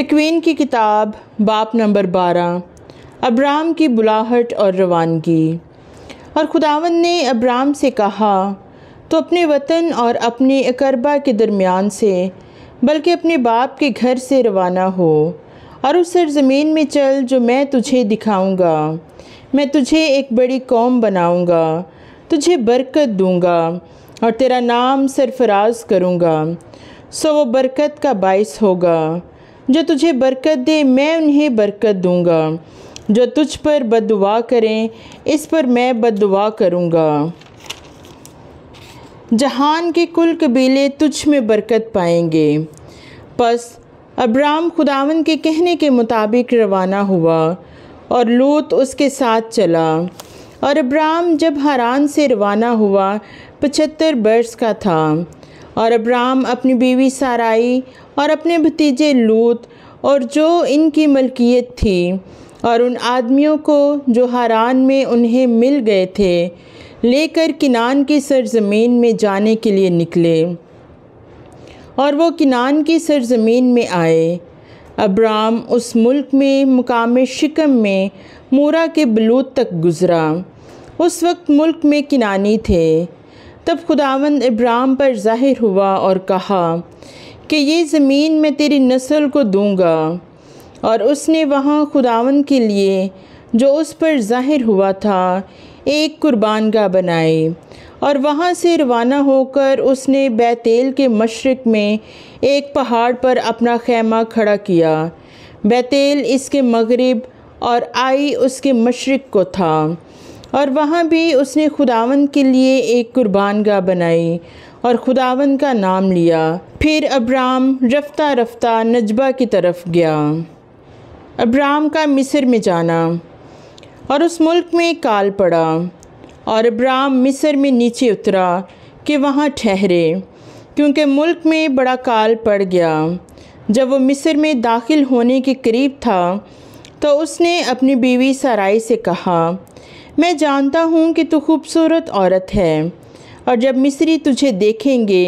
तकवीन की किताब बाप नंबर बारह अब्राम की बुलाहट और रवानगी और खुदावन ने अब्राम से कहा तो अपने वतन और अपने अकरबा के दरमियान से बल्कि अपने बाप के घर से रवाना हो और उस सरजमीन में चल जो मैं तुझे दिखाऊंगा मैं तुझे एक बड़ी कौम बनाऊंगा तुझे बरकत दूंगा और तेरा नाम सरफराज करूंगा सो वो बरकत का बायस होगा जो तुझे बरकत दे मैं उन्हें बरकत दूंगा जो तुझ पर बदुआ करें इस पर मैं बदुआ करूंगा जहान के कुल कबीले तुझ में बरकत पाएंगे बस अब्राम खुदावन के कहने के मुताबिक रवाना हुआ और लूत उसके साथ चला और अब्राम जब हरान से रवाना हुआ पचहत्तर बरस का था और अब्राम अपनी बीवी साराई और अपने भतीजे लूत और जो इनकी मलकियत थी और उन आदमियों को जो हारान में उन्हें मिल गए थे लेकर किनान की सरजमीन में जाने के लिए निकले और वो किनान की सरजमीन में आए अब्राम उस मुल्क में मुकाम शिकम में मूरा के बलूत तक गुज़रा उस वक्त मुल्क में किनानी थे तब खुदावंद इब्राम पर जाहिर हुआ और कहा कि ये ज़मीन मैं तेरी नस्ल को दूंगा और उसने वहाँ खुदावन के लिए जो उस पर ज़ाहिर हुआ था एक कुर्बानगा बनाई और वहाँ से रवाना होकर उसने बैतेल के मशरक़ में एक पहाड़ पर अपना खैमा खड़ा किया बैतेल इसके मगरिब और आई उसके मशरक़ को था और वहाँ भी उसने खुदावन के लिए एक कुर्बानगा बनाई और खुदावन का नाम लिया फिर अब्राम रफ्ता रफ्ता नजबा की तरफ गया अब्राम का मिस्र में जाना और उस मुल्क में काल पड़ा और अब्राम मिस्र में नीचे उतरा कि वहाँ ठहरे क्योंकि मुल्क में बड़ा काल पड़ गया जब वो मिस्र में दाखिल होने के करीब था तो उसने अपनी बीवी सराय से कहा मैं जानता हूँ कि तू खूबसूरत औरत है और जब मिस्री तुझे देखेंगे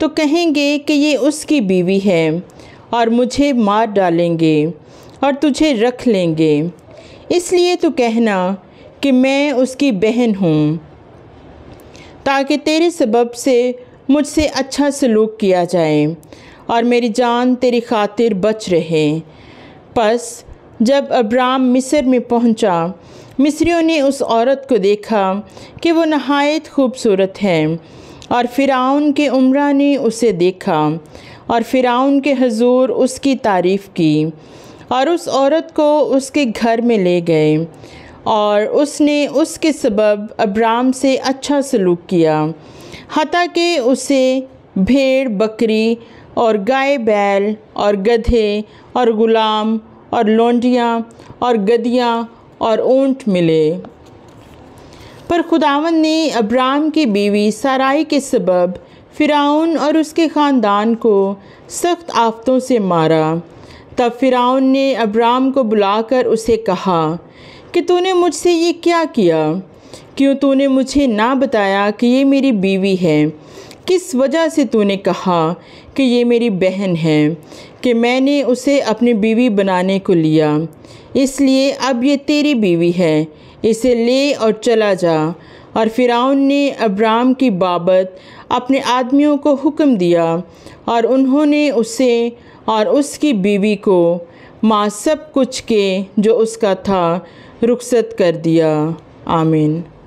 तो कहेंगे कि ये उसकी बीवी है और मुझे मार डालेंगे और तुझे रख लेंगे इसलिए तो कहना कि मैं उसकी बहन हूँ ताकि तेरे सबब से मुझसे अच्छा सलूक किया जाए और मेरी जान तेरी खातिर बच रहे बस जब अब्राम मिस्र में पहुँचा मिस्रियों ने उस औरत को देखा कि वो नहायत खूबसूरत है और फ़िराउन के उम्रा ने उसे देखा और फ़िराउन के हजूर उसकी तारीफ़ की और उस औरत को उसके घर में ले गए और उसने उसके सबब अब्राम से अच्छा सलूक किया हती कि उसे भेड़ बकरी और गाय बैल और गधे और ग़ुलाम और लोंडियाँ और गदियाँ और ऊंट मिले पर खुदावन ने अब्राम की बीवी सराई के सबब फिराउन और उसके ख़ानदान को सख्त आफतों से मारा तब फिराउन ने अब्राम को बुलाकर उसे कहा कि तूने मुझसे ये क्या किया क्यों तूने मुझे ना बताया कि ये मेरी बीवी है किस वजह से तूने कहा कि ये मेरी बहन है कि मैंने उसे अपनी बीवी बनाने को लिया इसलिए अब ये तेरी बीवी है इसे ले और चला जा और फिराउन ने अब्राम की बाबत अपने आदमियों को हुक्म दिया और उन्होंने उसे और उसकी बीवी को माँ सब कुछ के जो उसका था रुखसत कर दिया आमीन